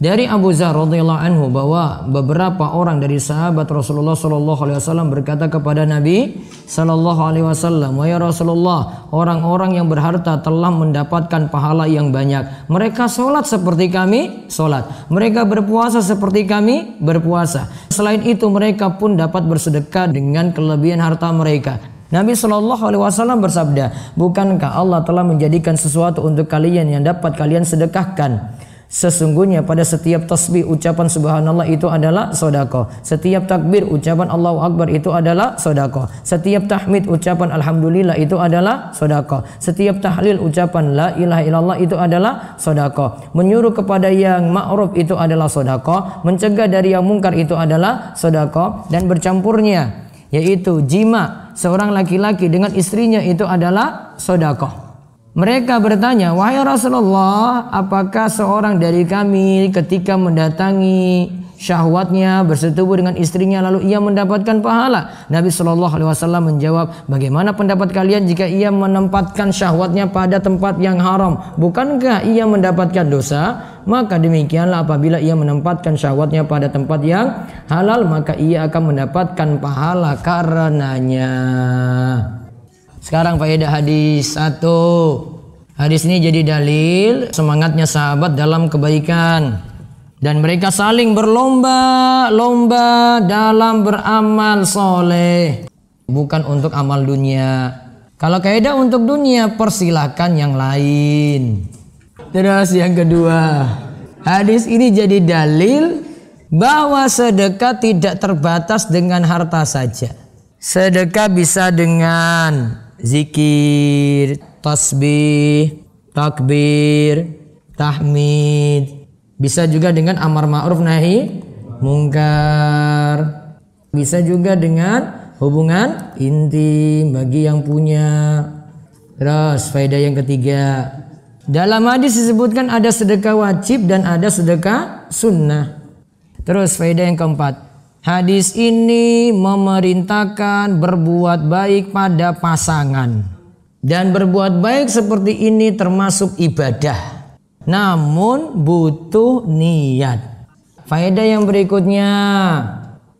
Dari Abu Zar radhiyallahu anhu bahwa beberapa orang dari sahabat Rasulullah sallallahu alaihi wasallam berkata kepada Nabi sallallahu alaihi wasallam, "Wahai Rasulullah, orang-orang yang berharta telah mendapatkan pahala yang banyak. Mereka sholat seperti kami sholat. Mereka berpuasa seperti kami berpuasa. Selain itu mereka pun dapat bersedekah dengan kelebihan harta mereka." Nabi Shallallahu Alaihi Wasallam bersabda, bukankah Allah telah menjadikan sesuatu untuk kalian yang dapat kalian sedekahkan? Sesungguhnya pada setiap tasbih ucapan subhanallah itu adalah sodako Setiap takbir ucapan Allahu Akbar itu adalah sodako Setiap tahmid ucapan Alhamdulillah itu adalah sodako Setiap tahlil ucapan La ilaha illallah itu adalah sodako Menyuruh kepada yang ma'ruf itu adalah sodako Mencegah dari yang mungkar itu adalah sodako Dan bercampurnya yaitu jima seorang laki-laki dengan istrinya itu adalah sodako mereka bertanya, "Wahai Rasulullah, apakah seorang dari kami ketika mendatangi syahwatnya bersetubuh dengan istrinya lalu ia mendapatkan pahala?" Nabi Shallallahu alaihi wasallam menjawab, "Bagaimana pendapat kalian jika ia menempatkan syahwatnya pada tempat yang haram? Bukankah ia mendapatkan dosa?" Maka demikianlah apabila ia menempatkan syahwatnya pada tempat yang halal, maka ia akan mendapatkan pahala karenanya. Sekarang faedah hadis satu. Hadis ini jadi dalil semangatnya sahabat dalam kebaikan dan mereka saling berlomba-lomba dalam beramal soleh bukan untuk amal dunia kalau kaidah untuk dunia persilahkan yang lain terus yang kedua hadis ini jadi dalil bahwa sedekah tidak terbatas dengan harta saja sedekah bisa dengan zikir, tasbih, takbir, tahmid. Bisa juga dengan amar ma'ruf nahi mungkar. Bisa juga dengan hubungan intim bagi yang punya. Terus faedah yang ketiga. Dalam hadis disebutkan ada sedekah wajib dan ada sedekah sunnah. Terus faedah yang keempat. Hadis ini memerintahkan berbuat baik pada pasangan dan berbuat baik seperti ini termasuk ibadah. Namun butuh niat. Faedah yang berikutnya,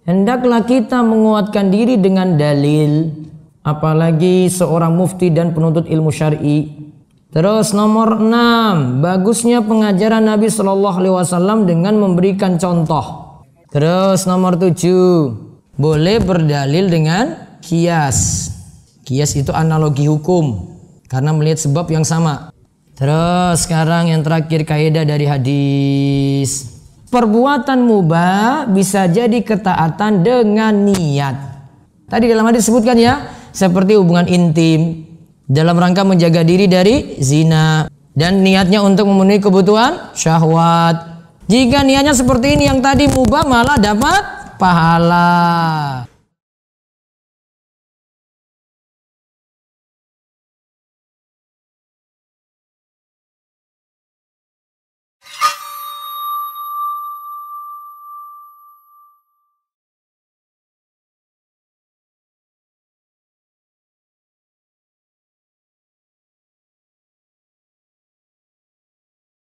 hendaklah kita menguatkan diri dengan dalil, apalagi seorang mufti dan penuntut ilmu syar'i. Terus nomor enam, bagusnya pengajaran Nabi Shallallahu alaihi wasallam dengan memberikan contoh. Terus nomor tujuh, boleh berdalil dengan kias. Kias itu analogi hukum karena melihat sebab yang sama. Terus sekarang yang terakhir kaidah dari hadis. Perbuatan mubah bisa jadi ketaatan dengan niat. Tadi dalam hadis disebutkan ya, seperti hubungan intim dalam rangka menjaga diri dari zina dan niatnya untuk memenuhi kebutuhan syahwat jika niatnya seperti ini yang tadi mubah malah dapat pahala.